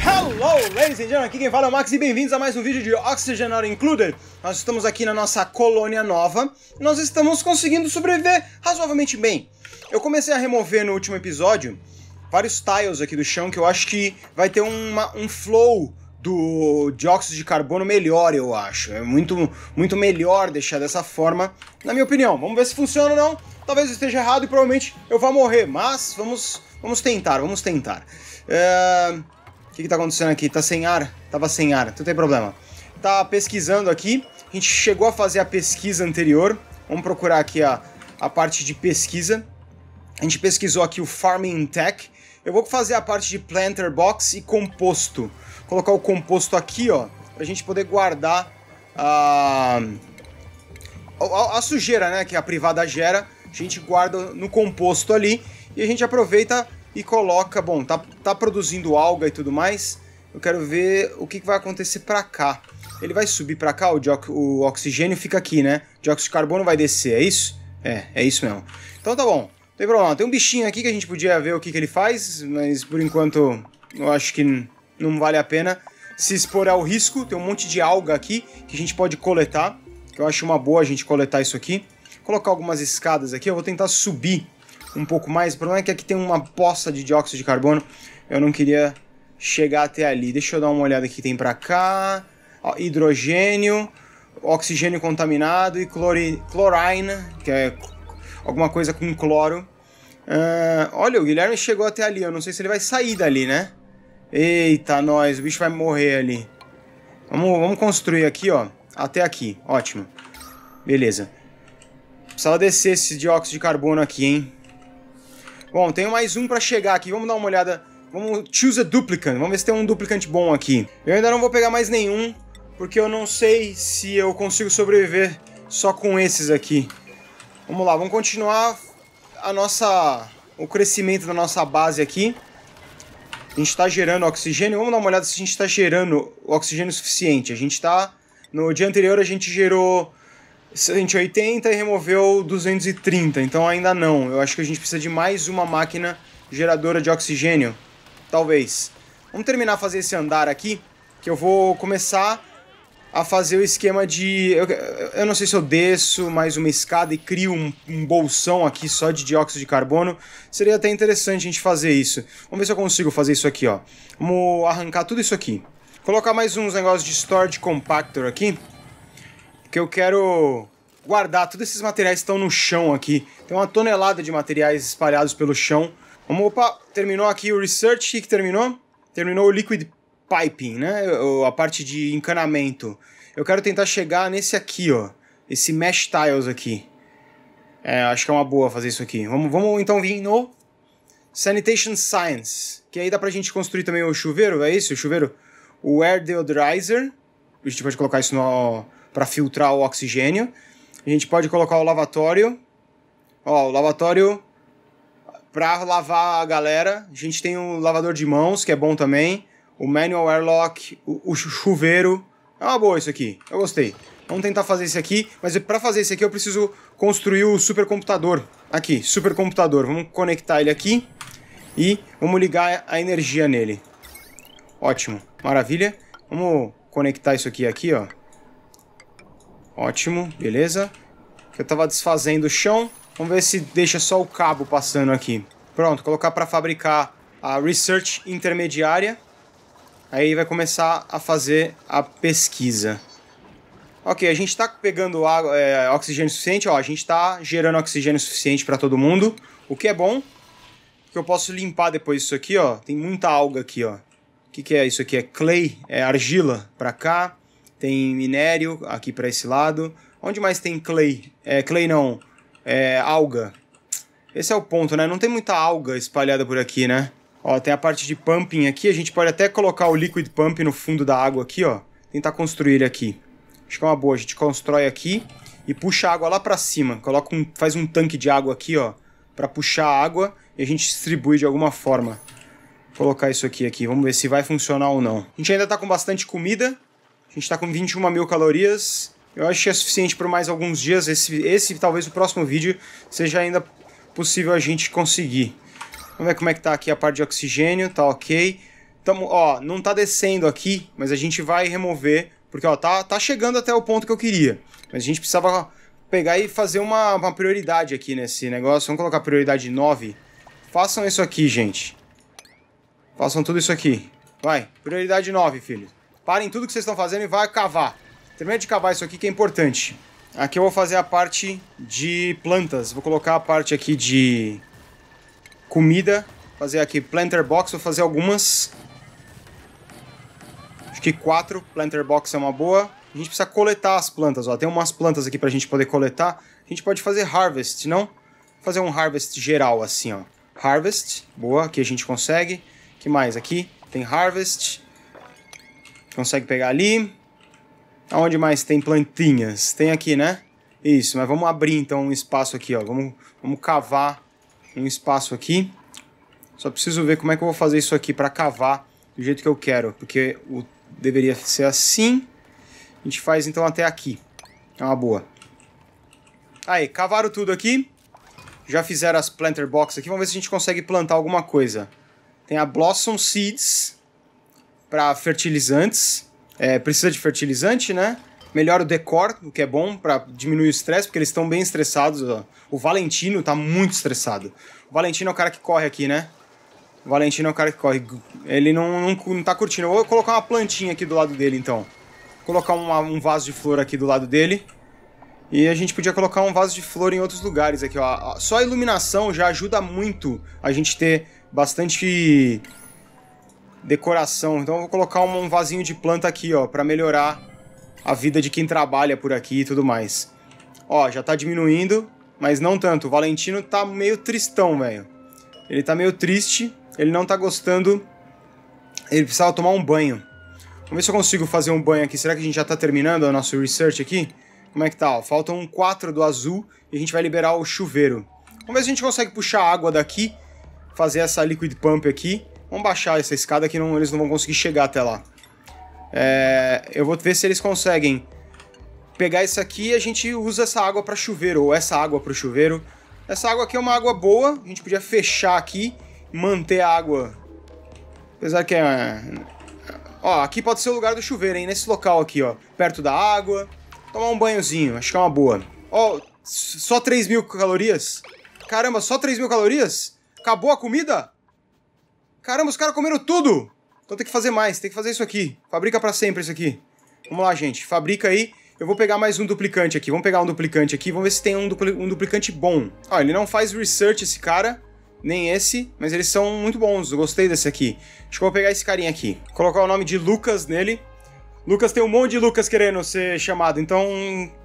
Hello, ladies and gentlemen, aqui quem fala é o Max e bem-vindos a mais um vídeo de Oxygen Not Included. Nós estamos aqui na nossa colônia nova e nós estamos conseguindo sobreviver razoavelmente bem. Eu comecei a remover no último episódio vários tiles aqui do chão que eu acho que vai ter uma, um flow do dióxido de carbono melhor, eu acho. É muito, muito melhor deixar dessa forma, na minha opinião. Vamos ver se funciona ou não. Talvez eu esteja errado e provavelmente eu vá morrer, mas vamos, vamos tentar, vamos tentar. É que, que tá acontecendo aqui? Tá sem ar? Tava sem ar, então tem problema. Tá pesquisando aqui. A gente chegou a fazer a pesquisa anterior. Vamos procurar aqui a, a parte de pesquisa. A gente pesquisou aqui o Farming Tech. Eu vou fazer a parte de Planter Box e composto. Vou colocar o composto aqui, ó, pra gente poder guardar a, a, a sujeira, né, que a privada gera. A gente guarda no composto ali e a gente aproveita e coloca, bom, tá, tá produzindo alga e tudo mais, eu quero ver o que, que vai acontecer para cá. Ele vai subir para cá, o, o oxigênio fica aqui, né? O dióxido de carbono vai descer, é isso? É, é isso mesmo. Então tá bom, não tem problema. Tem um bichinho aqui que a gente podia ver o que, que ele faz, mas por enquanto eu acho que não vale a pena se expor ao risco. Tem um monte de alga aqui que a gente pode coletar, que eu acho uma boa a gente coletar isso aqui. Vou colocar algumas escadas aqui, eu vou tentar subir um pouco mais. O problema é que aqui tem uma poça de dióxido de carbono. Eu não queria chegar até ali. Deixa eu dar uma olhada aqui tem para cá. Ó, hidrogênio, oxigênio contaminado e clori, chlorine, que é alguma coisa com cloro. Uh, olha, o Guilherme chegou até ali. Eu não sei se ele vai sair dali, né? Eita, nós. O bicho vai morrer ali. Vamos, vamos construir aqui, ó. Até aqui. Ótimo. Beleza. Precisava descer esse dióxido de carbono aqui, hein? Bom, tenho mais um para chegar aqui. Vamos dar uma olhada. Vamos choose a duplicant. Vamos ver se tem um duplicante bom aqui. Eu ainda não vou pegar mais nenhum, porque eu não sei se eu consigo sobreviver só com esses aqui. Vamos lá, vamos continuar a nossa o crescimento da nossa base aqui. A gente está gerando oxigênio. Vamos dar uma olhada se a gente está gerando oxigênio suficiente. A gente está... No dia anterior a gente gerou 180 e removeu 230, então ainda não. Eu acho que a gente precisa de mais uma máquina geradora de oxigênio, talvez. Vamos terminar a fazer esse andar aqui, que eu vou começar a fazer o esquema de... Eu, eu não sei se eu desço mais uma escada e crio um, um, bolsão aqui só de dióxido de carbono. Seria até interessante a gente fazer isso. Vamos ver se eu consigo fazer isso aqui, ó. Vamos arrancar tudo isso aqui. Colocar mais uns negócios de storage compactor aqui. Porque eu quero guardar todos esses materiais que estão no chão aqui. Tem uma tonelada de materiais espalhados pelo chão. Vamos, opa, terminou aqui o research, que terminou? Terminou o liquid piping, né? A parte de encanamento. Eu quero tentar chegar nesse aqui, ó. Esse mesh tiles aqui. É, acho que é uma boa fazer isso aqui. Vamos, vamos então vir no Sanitation Science. Que aí dá pra gente construir também o chuveiro, é isso? O chuveiro? O Air Deodorizer. A gente pode colocar isso no para filtrar o oxigênio. A gente pode colocar o lavatório. Ó, o lavatório para lavar a galera. A gente tem o lavador de mãos, que é bom também. O manual airlock, o, o chuveiro. É uma boa isso aqui. Eu gostei. Vamos tentar fazer isso aqui, mas para fazer isso aqui eu preciso construir o supercomputador. Aqui, supercomputador. Vamos conectar ele aqui e vamos ligar a energia nele. Ótimo, maravilha. Vamos conectar isso aqui, aqui, ó. Ótimo, beleza. Eu tava desfazendo o chão. Vamos ver se deixa só o cabo passando aqui. Pronto, colocar para fabricar a research intermediária. Aí vai começar a fazer a pesquisa. Ok, a gente está pegando água, é, oxigênio suficiente, ó, a gente está gerando oxigênio suficiente para todo mundo, o que é bom, porque eu posso limpar depois isso aqui, ó, tem muita alga aqui, ó. O que, que é isso aqui? É clay, é argila para cá, tem minério aqui para esse lado. Onde mais tem clay? É, clay não, é, alga. Esse é o ponto, né? Não tem muita alga espalhada por aqui, né? Ó, tem a parte de pumping aqui, a gente pode até colocar o liquid pump no fundo da água aqui, ó. Tentar construir ele aqui. Acho que é uma boa, a gente constrói aqui e puxa a água lá para cima. Coloca um, faz um tanque de água aqui, ó, para puxar a água e a gente distribui de alguma forma. Vou colocar isso aqui aqui, vamos ver se vai funcionar ou não. A gente ainda tá com bastante comida, gente está com 21 mil calorias. Eu acho que é suficiente por mais alguns dias. Esse, esse talvez o próximo vídeo seja ainda possível a gente conseguir. Vamos ver como é que tá aqui a parte de oxigênio, tá ok. Tamo, ó, não tá descendo aqui, mas a gente vai remover, porque ó, tá, tá chegando até o ponto que eu queria. Mas a gente precisava pegar e fazer uma, uma prioridade aqui nesse negócio. Vamos colocar prioridade 9. Façam isso aqui, gente. Façam tudo isso aqui. Vai, prioridade 9, filho. Parem tudo que vocês estão fazendo e vai cavar. Termina de cavar isso aqui que é importante. Aqui eu vou fazer a parte de plantas. Vou colocar a parte aqui de comida. Fazer aqui planter box, vou fazer algumas. Acho que quatro planter box é uma boa. A gente precisa coletar as plantas, ó. Tem umas plantas aqui pra gente poder coletar. A gente pode fazer harvest, não? Vou fazer um harvest geral assim, ó. Harvest, boa, aqui a gente consegue. que mais aqui? Tem harvest consegue pegar ali. Aonde mais tem plantinhas? Tem aqui, né? Isso, mas vamos abrir então um espaço aqui, ó. Vamos, vamos cavar um espaço aqui. Só preciso ver como é que eu vou fazer isso aqui para cavar do jeito que eu quero. Porque o, deveria ser assim. A gente faz então até aqui. É uma boa. Aí, cavaram tudo aqui. Já fizeram as planter box aqui. Vamos ver se a gente consegue plantar alguma coisa. Tem a Blossom Seeds para fertilizantes. É, precisa de fertilizante, né? Melhora o decor, o que é bom para diminuir o estresse, porque eles estão bem estressados. Ó. O Valentino tá muito estressado. O Valentino é o cara que corre aqui, né? O Valentino é o cara que corre. Ele não, não, não tá curtindo. Eu vou colocar uma plantinha aqui do lado dele, então. Vou colocar uma, um vaso de flor aqui do lado dele. E a gente podia colocar um vaso de flor em outros lugares aqui, ó. Só a iluminação já ajuda muito a gente ter bastante decoração. Então eu vou colocar um vasinho de planta aqui, ó, para melhorar a vida de quem trabalha por aqui e tudo mais. Ó, já tá diminuindo, mas não tanto. O Valentino tá meio tristão, velho. Ele tá meio triste, ele não tá gostando. Ele precisava tomar um banho. Vamos ver se eu consigo fazer um banho aqui. Será que a gente já tá terminando o nosso research aqui? Como é que tá? Ó, faltam 4 do azul e a gente vai liberar o chuveiro. Vamos ver se a gente consegue puxar água daqui, fazer essa liquid pump aqui Vamos baixar essa escada que não, eles não vão conseguir chegar até lá. É, eu vou ver se eles conseguem pegar isso aqui e a gente usa essa água para chuveiro, ou essa água para o chuveiro. Essa água aqui é uma água boa, a gente podia fechar aqui, manter a água. Apesar que é... Ó, aqui pode ser o lugar do chuveiro, hein? Nesse local aqui, ó. Perto da água. Tomar um banhozinho, acho que é uma boa. Ó, só 3 mil calorias? Caramba, só 3 mil calorias? Acabou a comida? Caramba, os caras comeram tudo! Então tem que fazer mais, tem que fazer isso aqui. Fabrica para sempre isso aqui. Vamos lá, gente. Fabrica aí. Eu vou pegar mais um duplicante aqui. Vamos pegar um duplicante aqui. Vamos ver se tem um, dupli um duplicante bom. Ó, ah, ele não faz research esse cara. Nem esse. Mas eles são muito bons. Eu gostei desse aqui. Acho que eu vou pegar esse carinha aqui. Colocar o nome de Lucas nele. Lucas tem um monte de Lucas querendo ser chamado. Então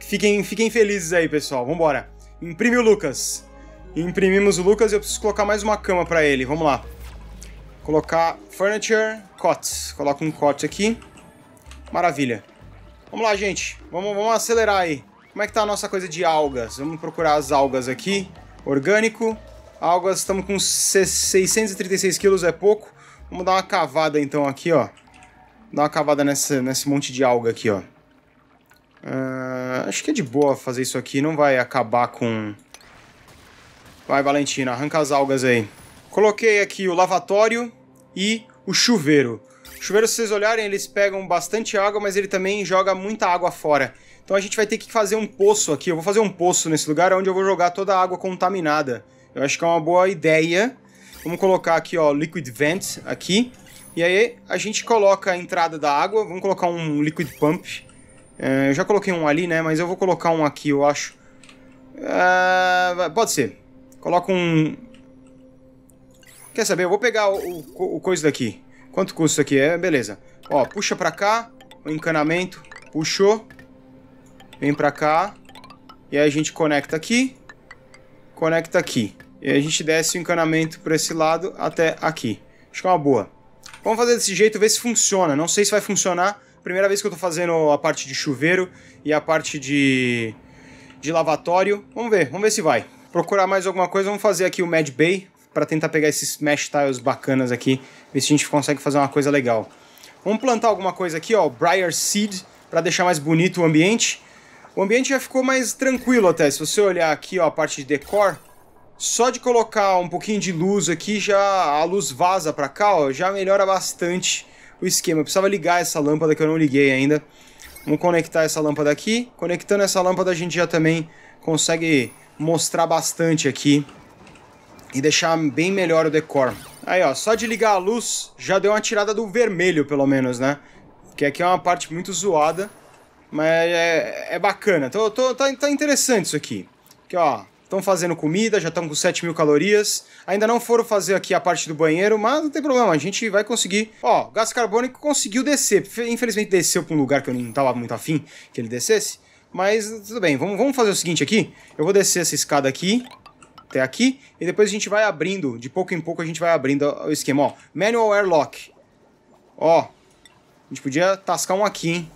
fiquem, fiquem felizes aí, pessoal. Vambora. Imprime o Lucas. Imprimimos o Lucas e eu preciso colocar mais uma cama para ele. Vamos lá. Colocar furniture cots. Coloca um cot aqui. Maravilha. Vamos lá, gente. Vamos, vamos acelerar aí. Como é que tá a nossa coisa de algas? Vamos procurar as algas aqui. Orgânico. Algas, estamos com 636 quilos, é pouco. Vamos dar uma cavada então aqui, ó. Dar uma cavada nessa, nesse monte de alga aqui, ó. Uh, acho que é de boa fazer isso aqui. Não vai acabar com... Vai, Valentina, arranca as algas aí. Coloquei aqui o lavatório e o chuveiro. O chuveiro, se vocês olharem, eles pegam bastante água, mas ele também joga muita água fora. Então a gente vai ter que fazer um poço aqui. Eu vou fazer um poço nesse lugar onde eu vou jogar toda a água contaminada. Eu acho que é uma boa ideia. Vamos colocar aqui, ó, Liquid Vent aqui. E aí a gente coloca a entrada da água. Vamos colocar um Liquid Pump. É, eu já coloquei um ali, né? Mas eu vou colocar um aqui, eu acho. É, pode ser. Coloca um Quer saber? Eu vou pegar o, o, o coisa daqui. Quanto custa isso aqui? É, beleza. Ó, puxa pra cá. O encanamento. Puxou. Vem pra cá. E aí a gente conecta aqui. Conecta aqui. E aí a gente desce o encanamento pra esse lado até aqui. Acho que é uma boa. Vamos fazer desse jeito, ver se funciona. Não sei se vai funcionar. Primeira vez que eu tô fazendo a parte de chuveiro e a parte de, de lavatório. Vamos ver, vamos ver se vai. Procurar mais alguma coisa, vamos fazer aqui o Mad Bay para tentar pegar esses mesh tiles bacanas aqui, ver se a gente consegue fazer uma coisa legal. Vamos plantar alguma coisa aqui, ó, Briar Seed, para deixar mais bonito o ambiente. O ambiente já ficou mais tranquilo até, se você olhar aqui, ó, a parte de decor, só de colocar um pouquinho de luz aqui, já a luz vaza para cá, ó, já melhora bastante o esquema. Eu precisava ligar essa lâmpada que eu não liguei ainda. Vamos conectar essa lâmpada aqui. Conectando essa lâmpada a gente já também consegue mostrar bastante aqui e deixar bem melhor o decor. Aí, ó, só de ligar a luz já deu uma tirada do vermelho, pelo menos, né? Que aqui é uma parte muito zoada, mas é, é bacana. Tô, tô, tá, tá interessante isso aqui. Aqui, ó, estão fazendo comida, já estão com 7 mil calorias. Ainda não foram fazer aqui a parte do banheiro, mas não tem problema, a gente vai conseguir. Ó, gás carbônico conseguiu descer. Infelizmente desceu para um lugar que eu não tava muito afim que ele descesse. Mas tudo bem, vamos, vamos fazer o seguinte aqui. Eu vou descer essa escada aqui até aqui, e depois a gente vai abrindo, de pouco em pouco a gente vai abrindo o esquema. Ó, manual airlock. Ó, a gente podia tascar um aqui, hein?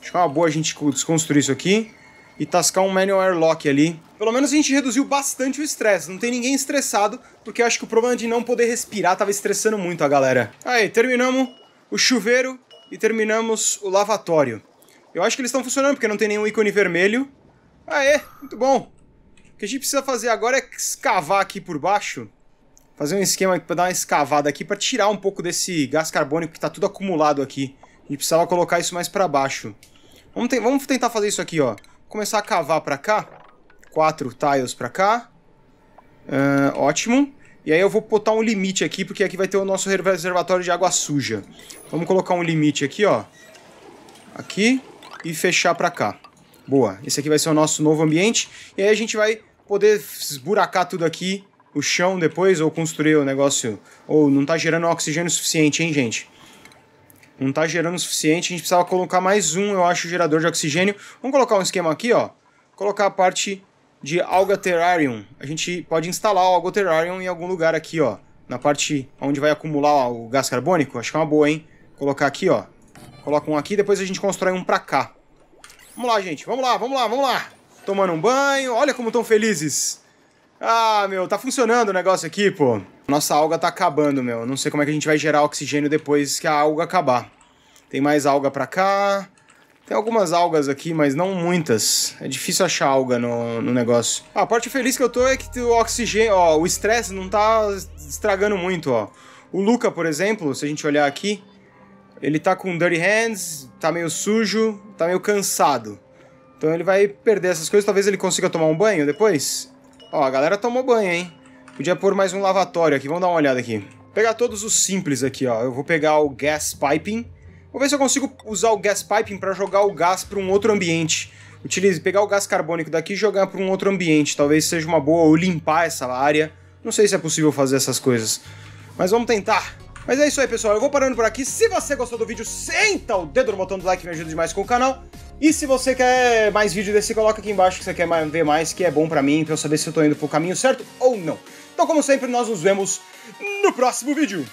Acho que é uma boa a gente desconstruir isso aqui e tascar um manual airlock ali. Pelo menos a gente reduziu bastante o estresse, não tem ninguém estressado, porque eu acho que o problema é de não poder respirar tava estressando muito a galera. Aí, terminamos o chuveiro e terminamos o lavatório. Eu acho que eles estão funcionando, porque não tem nenhum ícone vermelho. Aê, muito bom. O que a gente precisa fazer agora é escavar aqui por baixo. Fazer um esquema para dar uma escavada aqui para tirar um pouco desse gás carbônico que está tudo acumulado aqui. A gente precisava colocar isso mais para baixo. Vamos, te vamos tentar fazer isso aqui, ó. começar a cavar para cá. Quatro tiles para cá. Uh, ótimo. E aí eu vou botar um limite aqui, porque aqui vai ter o nosso reservatório de água suja. Vamos colocar um limite aqui, ó. Aqui e fechar para cá. Boa. Esse aqui vai ser o nosso novo ambiente. E aí a gente vai poder esburacar tudo aqui, o chão depois, ou construir o negócio. Ou oh, não tá gerando oxigênio suficiente, hein, gente? Não tá gerando o suficiente. A gente precisava colocar mais um, eu acho, gerador de oxigênio. Vamos colocar um esquema aqui, ó. Colocar a parte de alga terrarium. A gente pode instalar o alga terrarium em algum lugar aqui, ó. Na parte onde vai acumular o gás carbônico. Acho que é uma boa, hein? Colocar aqui, ó. Coloca um aqui, depois a gente constrói um pra cá. Vamos lá, gente. Vamos lá, vamos lá, vamos lá. Tomando um banho. Olha como estão felizes. Ah, meu, tá funcionando o negócio aqui, pô. Nossa alga tá acabando, meu. Não sei como é que a gente vai gerar oxigênio depois que a alga acabar. Tem mais alga pra cá. Tem algumas algas aqui, mas não muitas. É difícil achar alga no, no negócio. Ah, a parte feliz que eu tô é que o oxigênio, ó, o estresse não tá estragando muito, ó. O Luca, por exemplo, se a gente olhar aqui, ele tá com dirty hands, tá meio sujo, tá meio cansado. Então ele vai perder essas coisas, talvez ele consiga tomar um banho depois. Ó, a galera tomou banho, hein? Podia pôr mais um lavatório aqui, vamos dar uma olhada aqui. Vou pegar todos os simples aqui, ó. Eu vou pegar o gas piping. Vou ver se eu consigo usar o gas piping para jogar o gás para um outro ambiente. Utilize, pegar o gás carbônico daqui e jogar para um outro ambiente. Talvez seja uma boa ou limpar essa área. Não sei se é possível fazer essas coisas. Mas vamos tentar. Mas é isso aí, pessoal. Eu vou parando por aqui. Se você gostou do vídeo, senta o dedo no botão do like, que me ajuda demais com o canal. E se você quer mais vídeo desse, coloca aqui embaixo que você quer ver mais, que é bom pra mim, pra eu saber se eu tô indo pro caminho certo ou não. Então, como sempre, nós nos vemos no próximo vídeo.